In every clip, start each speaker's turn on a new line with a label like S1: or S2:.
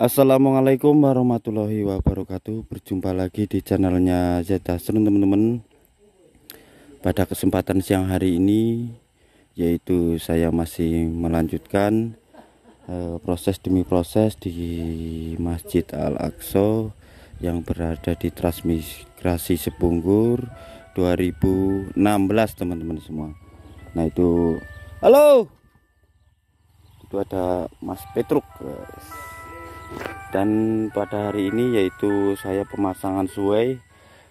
S1: Assalamualaikum warahmatullahi wabarakatuh Berjumpa lagi di channelnya Zeta Zetasrun teman-teman Pada kesempatan siang hari ini Yaitu saya masih melanjutkan eh, Proses demi proses di Masjid Al-Aqsa Yang berada di transmigrasi Sepunggur 2016 teman-teman semua Nah itu Halo Itu ada Mas Petruk dan pada hari ini yaitu saya pemasangan suai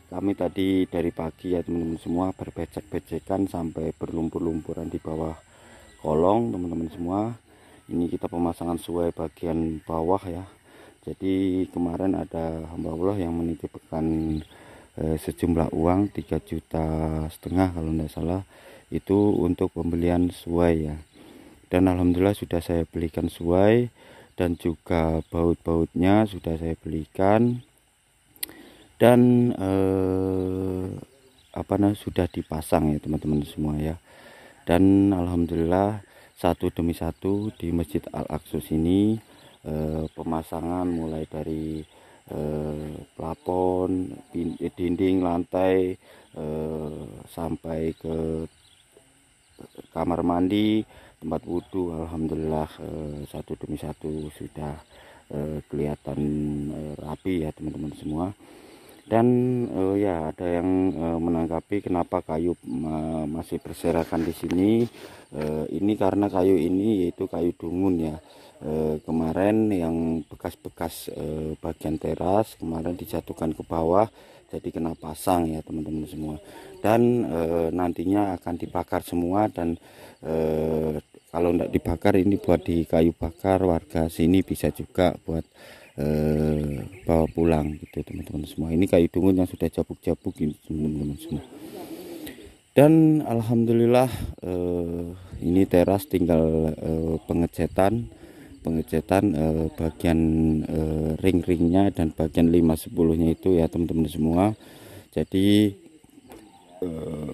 S1: kami tadi dari pagi ya teman-teman semua berbecek-becekan sampai berlumpur-lumpuran di bawah kolong teman-teman semua ini kita pemasangan suai bagian bawah ya jadi kemarin ada hamba Allah yang menitipkan eh, sejumlah uang 3 juta setengah kalau tidak salah itu untuk pembelian suai ya dan Alhamdulillah sudah saya belikan suai dan juga baut-bautnya sudah saya belikan dan eh, apa nah sudah dipasang ya teman-teman semua ya dan alhamdulillah satu demi satu di masjid al aksus ini eh, pemasangan mulai dari eh, plafon dinding lantai eh, sampai ke kamar mandi tempat wudhu Alhamdulillah eh, satu demi satu sudah eh, kelihatan eh, rapi ya teman-teman semua dan uh, ya ada yang uh, menanggapi kenapa kayu masih berserakan di sini uh, ini karena kayu ini yaitu kayu dungun ya uh, kemarin yang bekas-bekas uh, bagian teras kemarin dijatuhkan ke bawah jadi kena pasang ya teman-teman semua dan uh, nantinya akan dibakar semua dan uh, kalau tidak dibakar ini buat di kayu bakar warga sini bisa juga buat eh, bawa pulang gitu teman-teman semua ini kayu dungun yang sudah jabuk-jabuk ini teman-teman semua dan alhamdulillah eh, ini teras tinggal eh, pengecetan pengecetan eh, bagian eh, ring-ringnya dan bagian lima 10 itu ya teman-teman semua jadi eh,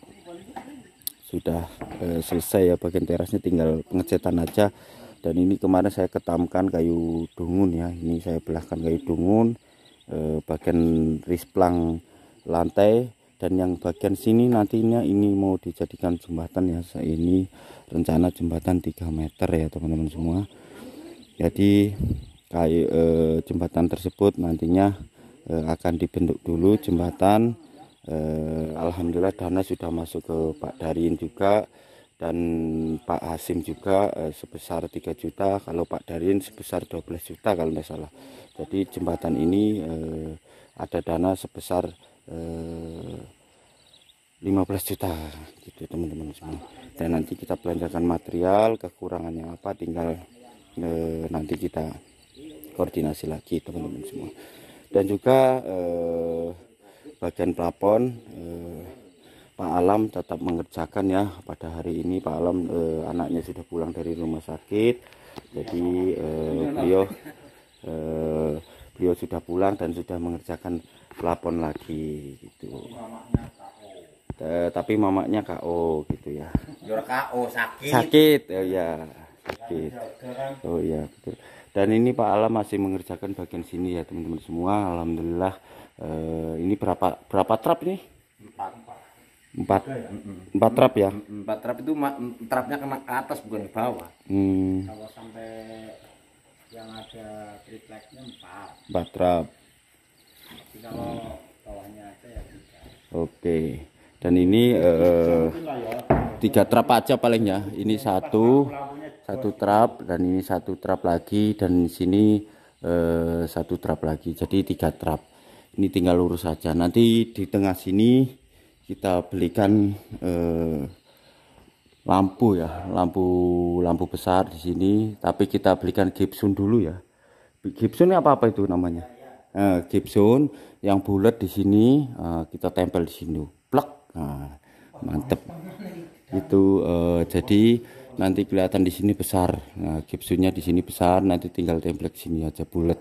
S1: sudah eh, selesai ya bagian terasnya tinggal pengecetan aja dan ini kemarin saya ketamkan kayu dungun ya ini saya belahkan kayu dungun eh, bagian risplang lantai dan yang bagian sini nantinya ini mau dijadikan jembatan ya saya ini rencana jembatan 3 meter ya teman-teman semua jadi kayu eh, jembatan tersebut nantinya eh, akan dibentuk dulu jembatan eh, alhamdulillah dana sudah masuk ke Pak Darin juga dan Pak Hasim juga eh, sebesar 3 juta kalau Pak Darin sebesar 12 juta kalau tidak salah jadi jembatan ini eh, ada dana sebesar eh, 15 juta gitu teman-teman semua dan nanti kita belanjakan material kekurangannya apa tinggal eh, nanti kita koordinasi lagi teman-teman semua dan juga eh, bagian plafon eh, Pak Alam tetap mengerjakan ya pada hari ini Pak Alam eh, anaknya sudah pulang dari rumah sakit jadi eh, beliau eh, beliau sudah pulang dan sudah mengerjakan plafon lagi gitu tapi mamanya KO gitu ya KO sakit sakit oh ya sakit oh ya betul dan ini Pak Alam masih mengerjakan bagian sini ya teman-teman semua Alhamdulillah eh, ini berapa berapa trap ini empat empat ya? empat trap ya empat trap itu trapnya kena ke atas bukan ke bawah hmm. kalau sampai yang ada tripleknya empat empat trap hmm. oke dan ini eh, tiga trap ya. aja palingnya ini satu satu trap dan ini satu trap lagi dan sini eh, satu trap lagi jadi tiga trap ini tinggal lurus saja nanti di tengah sini kita belikan eh, lampu ya lampu lampu besar di sini tapi kita belikan gibson dulu ya gibson apa apa itu namanya eh, gibson yang bulat di sini eh, kita tempel di sini plak nah, mantep itu eh, jadi nanti kelihatan di sini besar nah, gipsunya di sini besar nanti tinggal template sini aja bulat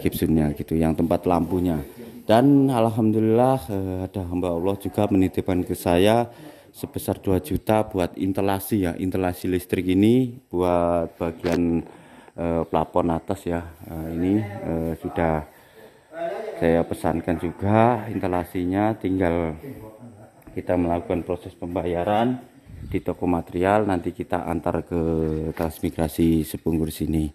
S1: gipsunya gitu yang tempat lampunya dan alhamdulillah eh, ada hamba Allah juga menitipkan ke saya sebesar 2 juta buat instalasi ya instalasi listrik ini buat bagian eh, plafon atas ya eh, ini eh, sudah saya pesankan juga instalasinya tinggal kita melakukan proses pembayaran di toko material nanti kita antar ke transmigrasi Sepunggur sini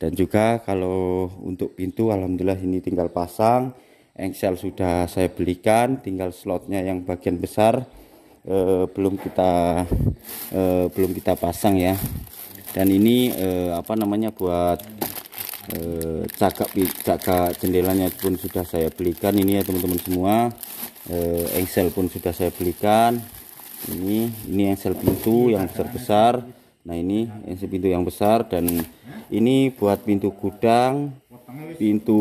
S1: dan juga kalau untuk pintu Alhamdulillah ini tinggal pasang engsel sudah saya belikan tinggal slotnya yang bagian besar eh, belum kita eh, belum kita pasang ya dan ini eh, apa namanya buat eh, cakap cakap jendelanya pun sudah saya belikan ini ya teman-teman semua eh, engsel pun sudah saya belikan ini ini engsel pintu yang besar besar nah ini engsel pintu yang besar dan ini buat pintu gudang pintu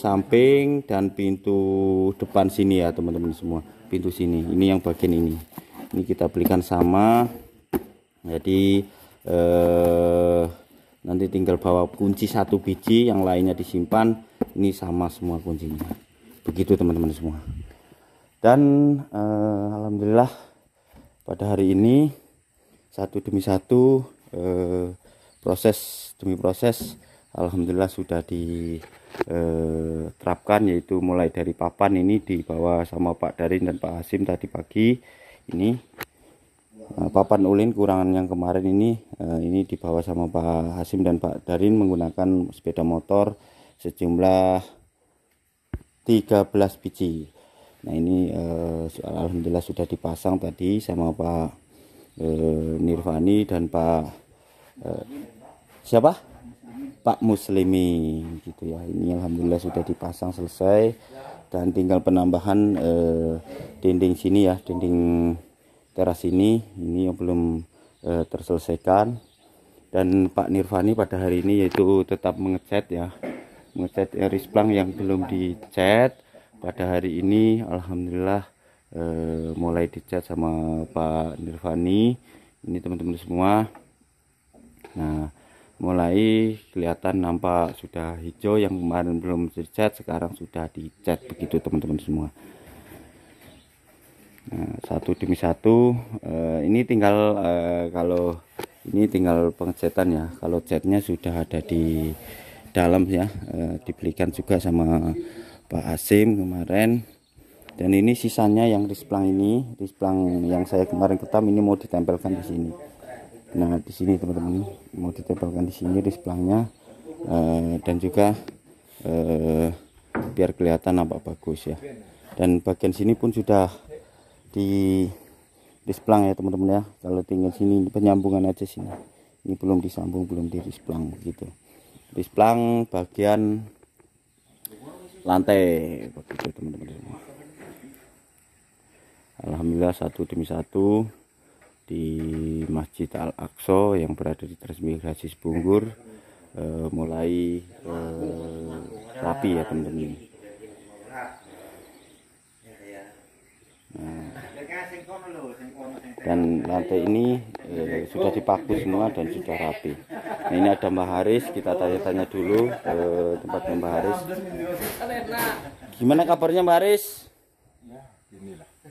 S1: samping dan pintu depan sini ya teman-teman semua pintu sini ini yang bagian ini ini kita belikan sama jadi eh, nanti tinggal bawa kunci satu biji yang lainnya disimpan ini sama semua kuncinya begitu teman-teman semua dan eh, alhamdulillah pada hari ini satu demi satu eh, proses demi proses alhamdulillah sudah diterapkan eh, yaitu mulai dari papan ini dibawa sama Pak Darin dan Pak Hasim tadi pagi ini eh, papan ulin kurangan yang kemarin ini eh, ini dibawa sama Pak Hasim dan Pak Darin menggunakan sepeda motor sejumlah 13 biji nah ini uh, alhamdulillah sudah dipasang tadi sama Pak uh, Nirvani dan Pak uh, siapa Pak Muslimi gitu ya ini alhamdulillah sudah dipasang selesai dan tinggal penambahan uh, dinding sini ya dinding teras ini ini yang belum uh, terselesaikan dan Pak Nirvani pada hari ini yaitu tetap mengecat ya mengecat ya, risplang yang belum dicat pada hari ini alhamdulillah eh, mulai dicat sama Pak Nirvani ini teman-teman semua nah mulai kelihatan nampak sudah hijau yang kemarin belum dicat sekarang sudah dicat begitu teman-teman semua nah, satu demi satu eh, ini tinggal eh, kalau ini tinggal pengecatan ya kalau catnya sudah ada di dalam ya eh, dibelikan juga sama Pak Asim kemarin dan ini sisanya yang risplang ini risplang yang saya kemarin ketam ini mau ditempelkan di sini nah di sini teman-teman mau ditempelkan di sini risplangnya eh, dan juga eh, biar kelihatan nampak bagus ya dan bagian sini pun sudah di displang ya teman-teman ya kalau tinggal sini penyambungan aja sini ini belum disambung belum di displang gitu displang bagian lantai begitu teman-teman semua Alhamdulillah satu demi satu di Masjid Al-Aqsa yang berada di Transmigrasi Sebunggur eh, mulai eh, rapi ya teman-teman dan lantai ini e, sudah dipaku semua dan sudah rapi nah, ini ada Mbak Haris kita tanya-tanya dulu e, tempatnya Mbak Haris gimana kabarnya Mbak Haris ya,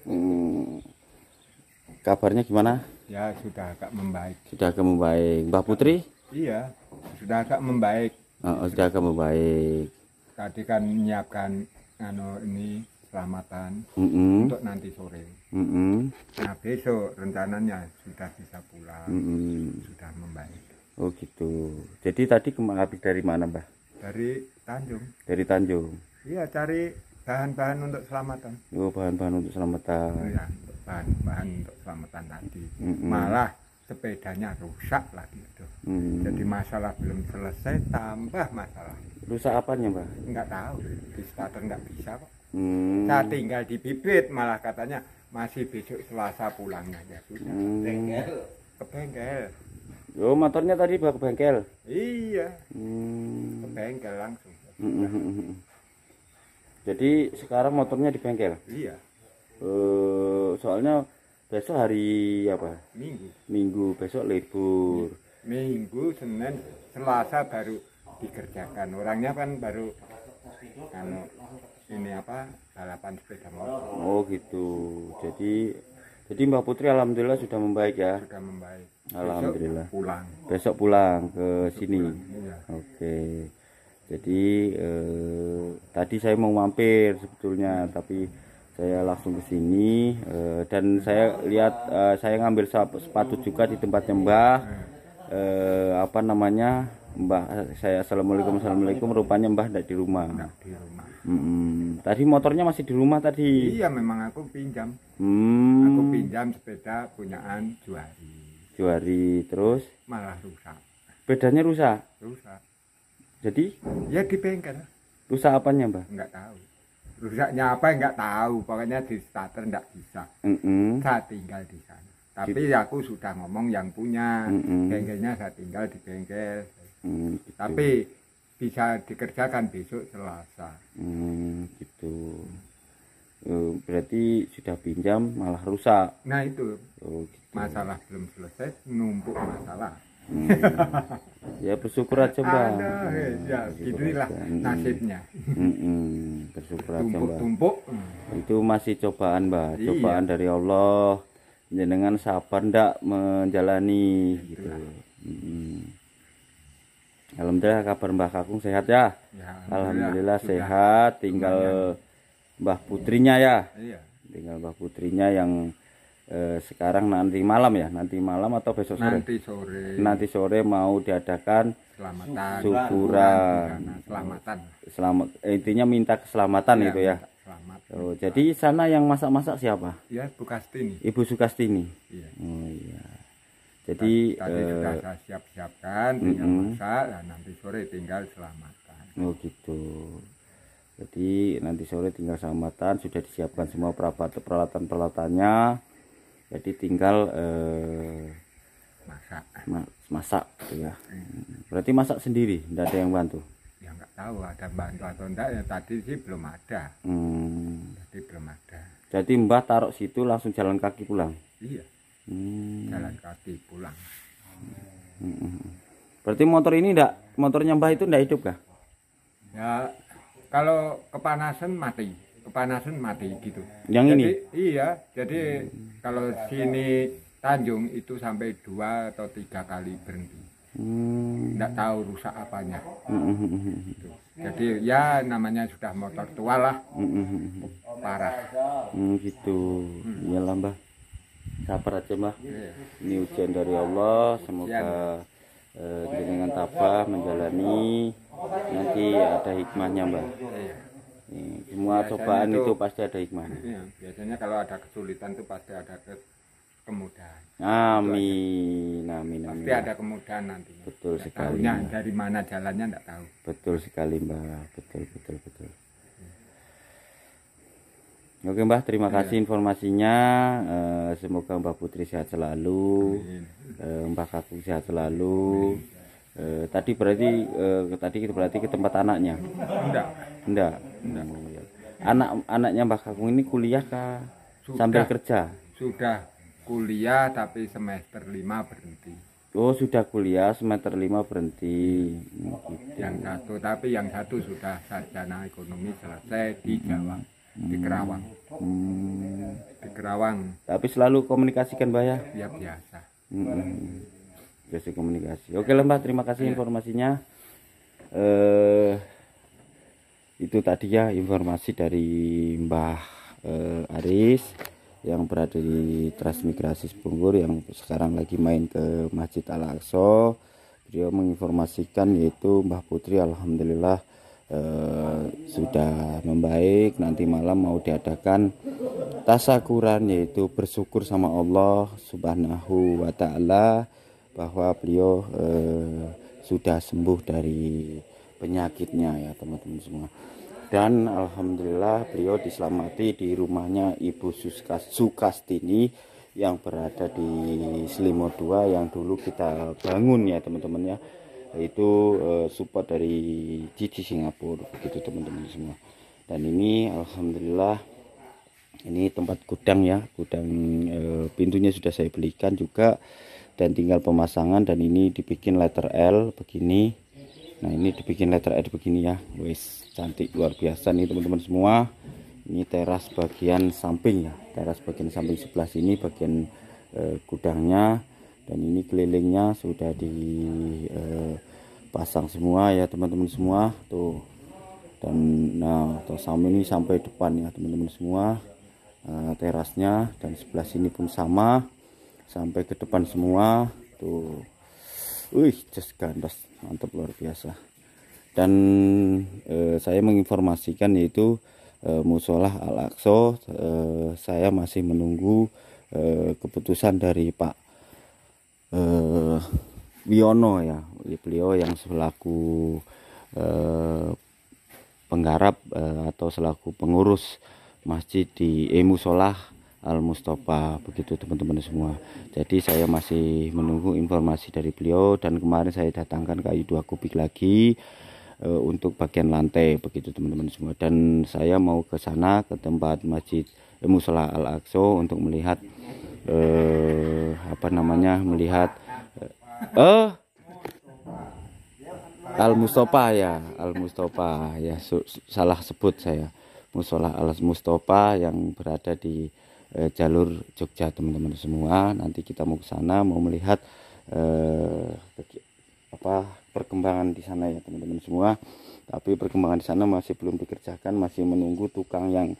S1: hmm, kabarnya gimana
S2: ya sudah agak membaik
S1: sudah agak membaik Mbak Putri
S2: iya sudah agak membaik
S1: oh, oh, sudah agak membaik
S2: tadi kan menyiapkan ano, ini selamatan mm -hmm. untuk nanti sore. Mm -hmm. Nah besok rencananya sudah bisa pulang, mm -hmm. sudah membaik.
S1: Oh gitu. Jadi tadi kemarin dari mana mbah?
S2: Dari Tanjung.
S1: Dari Tanjung.
S2: Iya cari bahan-bahan untuk selamatan.
S1: Oh bahan-bahan untuk selamatan.
S2: Iya bahan-bahan untuk selamatan nanti. Mm -hmm. Malah sepedanya rusak lagi itu. Hmm. Jadi masalah belum selesai tambah masalah. Rusak apanya, Mbah? Enggak tahu. Di starter enggak bisa kok.
S1: Hmm. Saya nah,
S2: tinggal di bibit malah katanya masih besok Selasa pulang aja nah, ya sudah. Hmm. Bengkel. Ke bengkel.
S1: Yo motornya tadi bawa ke bengkel.
S2: Iya. Hmm. Ke bengkel langsung.
S1: Hmm, hmm, hmm, hmm. Jadi sekarang motornya di bengkel. Iya. Eh soalnya besok hari apa? Minggu. Minggu besok libur.
S2: Minggu Senin Selasa baru dikerjakan. Orangnya kan baru kan ini apa balapan sepeda motor. Oh
S1: gitu. Jadi jadi Mbak Putri alhamdulillah sudah membaik ya. Sudah membaik. Alhamdulillah. Besok pulang. Besok pulang ke Besok sini. Pulang, iya. Oke. Jadi eh, tadi saya mau mampir sebetulnya tapi saya langsung ke sini eh, dan saya lihat eh, saya ngambil sepatu juga di tempatnya Mbah iya. eh, apa namanya Mbah saya assalamualaikum assalamualaikum rupanya Mbah tidak di rumah. Tidak di rumah. Hmm, tadi motornya masih di rumah tadi. Iya
S2: memang aku pinjam.
S1: Hmm. Aku pinjam
S2: sepeda punyaan Juari.
S1: Juari terus?
S2: Malah rusak.
S1: Bedanya rusak. Rusak. Jadi?
S2: Ya di bengkel.
S1: Rusak apanya Mbah?
S2: Enggak tahu. Rusaknya apa enggak tahu. Pokoknya di starter enggak bisa.
S1: Mm Saya
S2: tinggal di sana. Tapi gitu. aku sudah ngomong yang punya. Mm -mm. Bengkelnya saya tinggal di bengkel. Hmm, gitu. Tapi bisa dikerjakan besok Selasa.
S1: Hmm, gitu. Hmm. berarti sudah pinjam malah rusak.
S2: Nah itu. Oh, gitu. Masalah belum selesai, numpuk masalah. Hmm. ya bersyukur aja mbak. Ya, hmm, ya, lah hmm. nasibnya. Hmm,
S1: hmm. Bersyukur aja mbak. Tumpuk. Itu masih cobaan mbak, iya. cobaan dari Allah. Jenengan sabar ndak menjalani gitu. Hmm. Alhamdulillah kabar Mbah Kakung sehat ya? ya Alhamdulillah, ya, sehat, tinggal Mbah Putrinya ya. Iya. Tinggal Mbah Putrinya yang eh, sekarang nanti malam ya, nanti malam atau besok sore? Nanti sore. Nanti sore mau diadakan
S2: selamatan. Syukuran. Selamatan.
S1: Selamat eh, intinya minta keselamatan ya, itu ya. Selamat. Oh, jadi sana yang masak-masak siapa?
S2: Ya, Bu Kastini.
S1: Ibu Sukastini.
S2: Iya. Oh iya.
S1: Jadi tadi uh, sudah saya siap-siapkan, tinggal uh masak, dan
S2: nanti sore tinggal selamatan.
S1: Oh gitu. Jadi nanti sore tinggal selamatan, sudah disiapkan semua peralatan peralatannya. Jadi tinggal uh, masak. Ma masak, gitu ya. Eh. Berarti masak sendiri, tidak ada yang bantu.
S2: Ya nggak tahu ada bantu atau enggak ya tadi sih belum ada. Hmm. Tadi belum ada.
S1: Jadi Mbah taruh situ langsung jalan kaki pulang. Iya hmm. jalan
S2: kaki pulang
S1: hmm. berarti motor ini tidak motornya mbah itu tidak hidup kah
S2: ya kalau kepanasan mati kepanasan mati gitu yang jadi, ini iya jadi hmm. kalau sini Tanjung itu sampai dua atau tiga kali berhenti hmm. tahu rusak apanya
S1: hmm. jadi
S2: ya namanya sudah motor tua lah
S1: hmm. parah hmm, gitu hmm. ya lambah sabar aja mah iya, iya. ini ujian dari Allah semoga eh, dengan tabah menjalani nanti ada hikmahnya mbak iya.
S2: semua cobaan itu, itu pasti ada hikmahnya iya, biasanya kalau ada kesulitan itu pasti ada ke kemudahan
S1: amin amin amin pasti ada
S2: kemudahan nanti betul sekali dari mana jalannya enggak tahu
S1: betul sekali mbak betul betul betul Oke Mbah, terima ya. kasih informasinya. Eh, semoga Mbah Putri sehat selalu, Amin. Eh, Mbah Kakung sehat selalu. Amin. Eh, tadi berarti tadi tadi berarti ke tempat anaknya.
S2: tidak tidak oh, iya.
S1: Anak anaknya Mbah Kakung ini kuliah kah? Sudah, sambil kerja?
S2: Sudah kuliah tapi semester lima berhenti.
S1: Oh, sudah kuliah semester lima berhenti. Yang
S2: satu tapi yang satu sudah sarjana ekonomi selesai di Jawa. Hmm
S1: di hmm. Kerawang hmm. di Kerawang tapi selalu komunikasikan Mbak ya
S2: ya biasa
S1: hmm. biasa komunikasi oke lah terima kasih ya. informasinya eh itu tadi ya informasi dari mbah eh, Aris yang berada di Transmigrasi Punggur yang sekarang lagi main ke Masjid Al-Aqsa Dia menginformasikan yaitu Mbah Putri Alhamdulillah Eh, sudah membaik nanti malam mau diadakan tasakuran yaitu bersyukur sama Allah Subhanahu wa taala bahwa beliau eh, sudah sembuh dari penyakitnya ya teman-teman semua dan alhamdulillah beliau diselamati di rumahnya Ibu Suskas Sukastini yang berada di Selimut 2 yang dulu kita bangun ya teman-teman ya itu eh, support dari Cici Singapura begitu teman-teman semua dan ini Alhamdulillah ini tempat gudang ya gudang e, pintunya sudah saya belikan juga dan tinggal pemasangan dan ini dibikin letter L begini nah ini dibikin letter L begini ya wes cantik luar biasa nih teman-teman semua ini teras bagian samping ya teras bagian samping sebelah sini bagian e, gudangnya dan ini kelilingnya sudah dipasang eh, semua ya teman-teman semua tuh dan nah atau sama ini sampai depan ya teman-teman semua eh, terasnya dan sebelah sini pun sama sampai ke depan semua tuh wih just gandas mantap luar biasa dan eh, saya menginformasikan yaitu eh, musola al-aqsa eh, saya masih menunggu keputusan dari Pak eh, Wiono ya beliau yang selaku eh, penggarap eh, atau selaku pengurus masjid di Emu Solah Al Mustafa begitu teman-teman semua. Jadi saya masih menunggu informasi dari beliau dan kemarin saya datangkan kayu dua kubik lagi eh, untuk bagian lantai begitu teman-teman semua dan saya mau ke sana ke tempat masjid Emu Solah Al Aqsa untuk melihat eh, apa namanya melihat eh, eh Al Mustafa ya Al Mustafa ya su, salah sebut saya musola Al Mustafa yang berada di eh, jalur Jogja teman-teman semua nanti kita mau ke sana mau melihat eh, apa perkembangan di sana ya teman-teman semua tapi perkembangan di sana masih belum dikerjakan masih menunggu tukang yang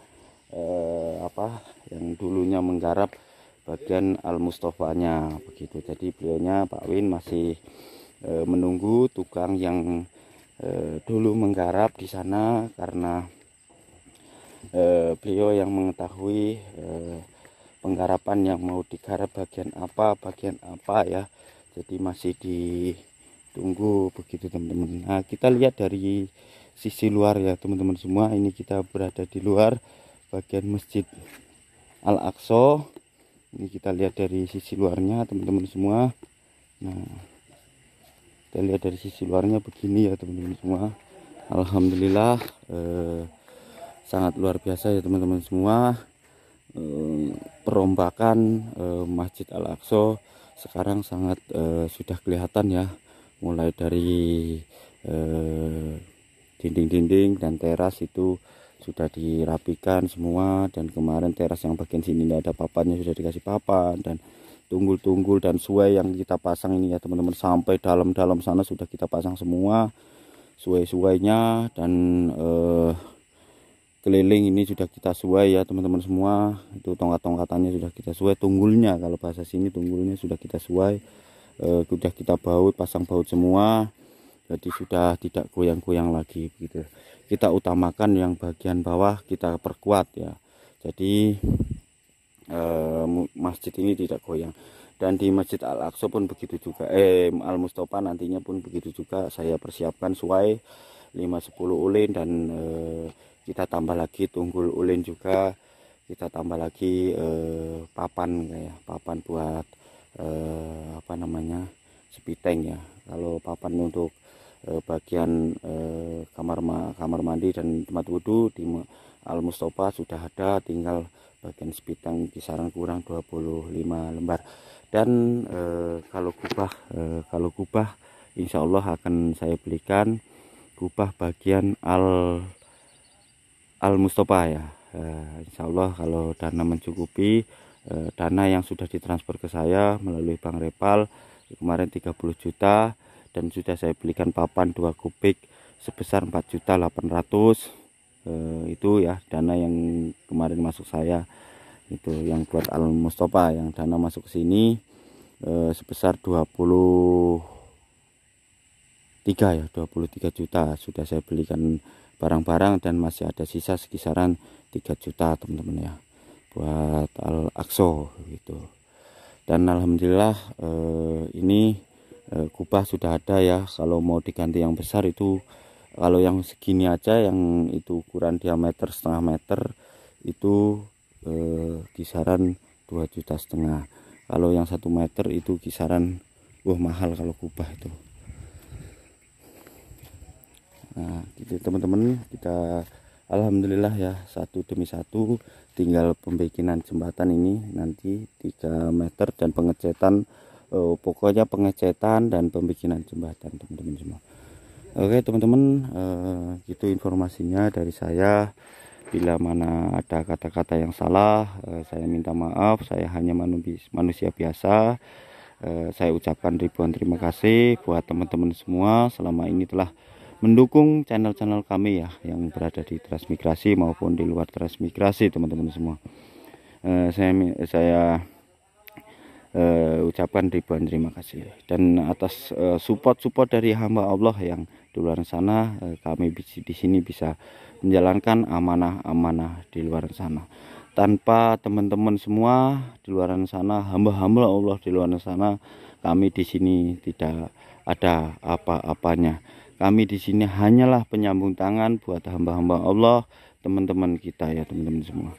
S1: eh, apa yang dulunya menggarap bagian Al Mustofanya begitu. Jadi beliaunya Pak Win masih e, menunggu tukang yang e, dulu menggarap di sana karena e, beliau yang mengetahui e, penggarapan yang mau digarap bagian apa, bagian apa ya. Jadi masih ditunggu begitu teman-teman. Nah, kita lihat dari sisi luar ya teman-teman semua. Ini kita berada di luar bagian Masjid Al-Aqsa ini kita lihat dari sisi luarnya teman-teman semua nah kita lihat dari sisi luarnya begini ya teman-teman semua Alhamdulillah eh, sangat luar biasa ya teman-teman semua eh, perombakan eh, Masjid Al-Aqsa sekarang sangat eh, sudah kelihatan ya mulai dari eh, dinding-dinding eh, dinding -dinding dan teras itu sudah dirapikan semua dan kemarin teras yang bagian sini tidak ada papannya sudah dikasih papan dan tunggul-tunggul dan suai yang kita pasang ini ya teman-teman sampai dalam-dalam sana sudah kita pasang semua suai-suainya dan eh, keliling ini sudah kita suai ya teman-teman semua itu tongkat-tongkatannya sudah kita suai tunggulnya kalau bahasa sini tunggulnya sudah kita suai eh, sudah kita baut pasang baut semua jadi sudah tidak goyang-goyang lagi begitu kita utamakan yang bagian bawah kita perkuat ya jadi eh, masjid ini tidak goyang dan di Masjid Al-Aqsa pun begitu juga eh Al-Mustafa nantinya pun begitu juga saya persiapkan suai 510 ulin dan eh, kita tambah lagi tunggul ulin juga kita tambah lagi eh, papan ya papan buat eh, apa namanya sepiteng ya kalau papan untuk Eh, bagian eh, kamar kamar mandi dan tempat wudhu di Al Mustafa sudah ada tinggal bagian sebitang kisaran kurang 25 lembar dan eh, kalau kubah eh, kalau kubah Insya Allah akan saya belikan kubah bagian Al Al Mustafa ya eh, Insya Allah kalau dana mencukupi eh, dana yang sudah ditransfer ke saya melalui Bank Repal kemarin 30 juta dan sudah saya belikan papan 2 kubik sebesar 4.800 eh, itu ya dana yang kemarin masuk saya itu yang buat Al Mustafa yang dana masuk sini eh, sebesar puluh tiga ya 23 juta sudah saya belikan barang-barang dan masih ada sisa sekisaran 3 juta teman-teman ya buat al akso gitu dan alhamdulillah eh, ini Eh, kubah sudah ada ya kalau mau diganti yang besar itu kalau yang segini aja yang itu ukuran diameter setengah meter itu eh, kisaran 2 juta setengah kalau yang satu meter itu kisaran wah mahal kalau kubah itu nah gitu teman-teman kita Alhamdulillah ya satu demi satu tinggal pembikinan jembatan ini nanti 3 meter dan pengecetan uh, pokoknya pengecetan dan pembikinan jembatan teman-teman semua oke teman-teman uh, itu informasinya dari saya bila mana ada kata-kata yang salah uh, saya minta maaf saya hanya manusia biasa uh, saya ucapkan ribuan terima kasih buat teman-teman semua selama ini telah mendukung channel-channel kami ya yang berada di transmigrasi maupun di luar transmigrasi teman-teman semua uh, saya saya uh, ucapkan ribuan terima kasih dan atas uh, eh, support support dari hamba Allah yang di luar sana uh, kami di sini bisa menjalankan amanah-amanah di luar sana tanpa teman-teman semua di luar sana hamba-hamba Allah di luar sana kami di sini tidak ada apa-apanya kami di sini hanyalah penyambung tangan buat hamba-hamba Allah teman-teman kita ya teman-teman semua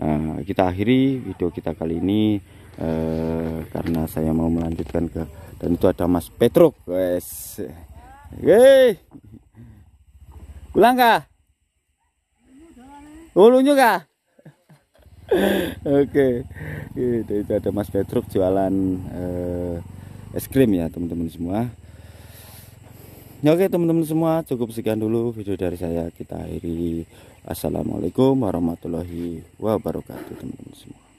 S1: nah, kita akhiri video kita kali ini eh, karena saya mau melanjutkan ke dan itu ada Mas Petruk guys hei pulang kah ulunya oh, kah Oke, okay. itu, ada Mas Petruk jualan eh, es krim ya teman-teman semua. Oke teman-teman semua cukup sekian dulu video dari saya kita akhiri
S2: Assalamualaikum warahmatullahi wabarakatuh teman-teman semua